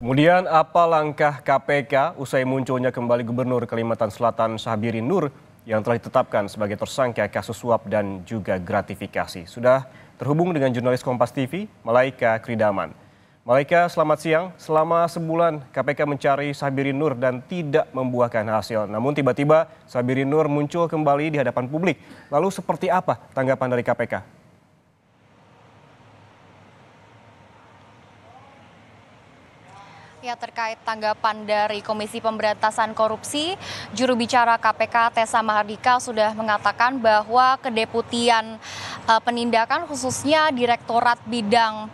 Kemudian apa langkah KPK usai munculnya kembali Gubernur Kalimantan Selatan Syahbirin Nur yang telah ditetapkan sebagai tersangka kasus suap dan juga gratifikasi. Sudah terhubung dengan jurnalis Kompas TV, Malaika Kridaman. Malaika, selamat siang. Selama sebulan KPK mencari Syahbirin Nur dan tidak membuahkan hasil. Namun tiba-tiba Syahbirin Nur muncul kembali di hadapan publik. Lalu seperti apa tanggapan dari KPK? Ya terkait tanggapan dari Komisi Pemberantasan Korupsi, juru bicara KPK Tessa Mahardika sudah mengatakan bahwa kedeputian eh, penindakan khususnya Direktorat Bidang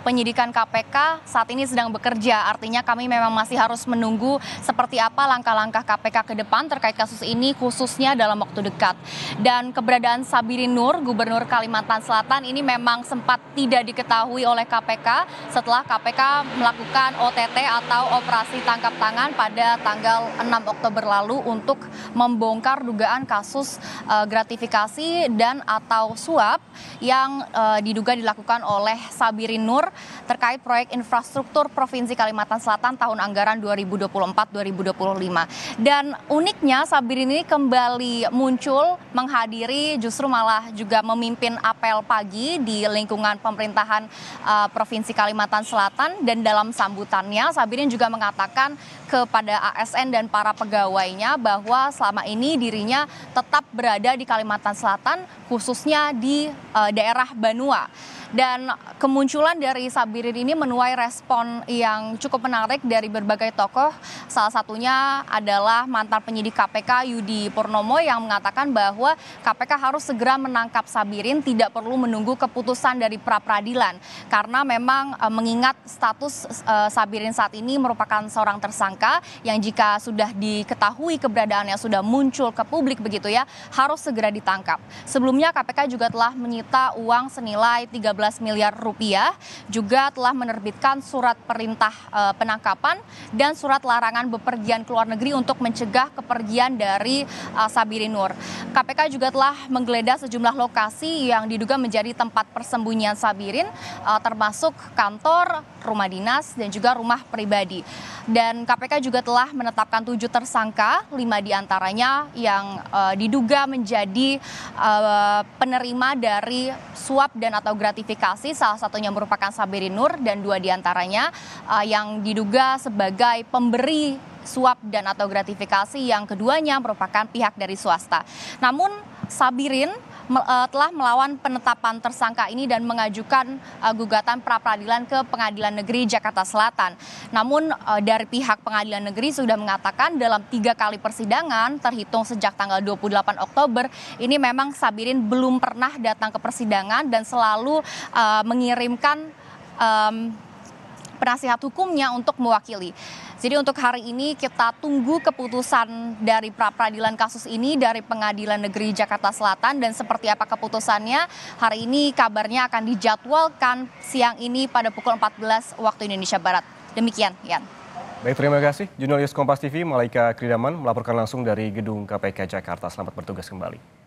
penyidikan KPK saat ini sedang bekerja. Artinya kami memang masih harus menunggu seperti apa langkah-langkah KPK ke depan terkait kasus ini khususnya dalam waktu dekat. Dan keberadaan Sabirin Nur, Gubernur Kalimantan Selatan ini memang sempat tidak diketahui oleh KPK setelah KPK melakukan OTT atau operasi tangkap tangan pada tanggal 6 Oktober lalu untuk membongkar dugaan kasus uh, gratifikasi dan atau suap yang uh, diduga dilakukan oleh Sabirin Nur terkait proyek infrastruktur Provinsi Kalimantan Selatan tahun anggaran 2024-2025. Dan uniknya Sabirin ini kembali muncul menghadiri justru malah juga memimpin apel pagi di lingkungan pemerintahan uh, Provinsi Kalimantan Selatan dan dalam sambutannya Sabirin juga mengatakan kepada ASN dan para pegawainya bahwa selama ini dirinya tetap berada di Kalimantan Selatan khususnya di uh, daerah Banua dan kemunculan dari hari Sabirin ini menuai respon yang cukup menarik dari berbagai tokoh. Salah satunya adalah mantan penyidik KPK Yudi Purnomo yang mengatakan bahwa KPK harus segera menangkap Sabirin tidak perlu menunggu keputusan dari pra peradilan karena memang e, mengingat status e, Sabirin saat ini merupakan seorang tersangka yang jika sudah diketahui keberadaannya sudah muncul ke publik begitu ya harus segera ditangkap. Sebelumnya KPK juga telah menyita uang senilai 13 miliar rupiah juga telah menerbitkan surat perintah eh, penangkapan dan surat larangan bepergian ke luar negeri untuk mencegah kepergian dari eh, Sabirin Nur. KPK juga telah menggeledah sejumlah lokasi yang diduga menjadi tempat persembunyian Sabirin eh, termasuk kantor, rumah dinas dan juga rumah pribadi. Dan KPK juga telah menetapkan tujuh tersangka, lima diantaranya yang diduga menjadi penerima dari suap dan atau gratifikasi salah satunya merupakan Sabirin Nur dan dua diantaranya uh, yang diduga sebagai pemberi suap dan atau gratifikasi yang keduanya merupakan pihak dari swasta. Namun Sabirin uh, telah melawan penetapan tersangka ini dan mengajukan uh, gugatan pra peradilan ke Pengadilan Negeri Jakarta Selatan. Namun uh, dari pihak Pengadilan Negeri sudah mengatakan dalam tiga kali persidangan terhitung sejak tanggal 28 Oktober ini memang Sabirin belum pernah datang ke persidangan dan selalu mengirimkan um, penasihat hukumnya untuk mewakili. Jadi untuk hari ini kita tunggu keputusan dari pra peradilan kasus ini dari Pengadilan Negeri Jakarta Selatan dan seperti apa keputusannya hari ini kabarnya akan dijadwalkan siang ini pada pukul 14 waktu Indonesia Barat. Demikian, Yan. Baik, terima kasih. Jurnalis Kompas TV Malaika Kridaman melaporkan langsung dari Gedung KPK Jakarta. Selamat bertugas kembali.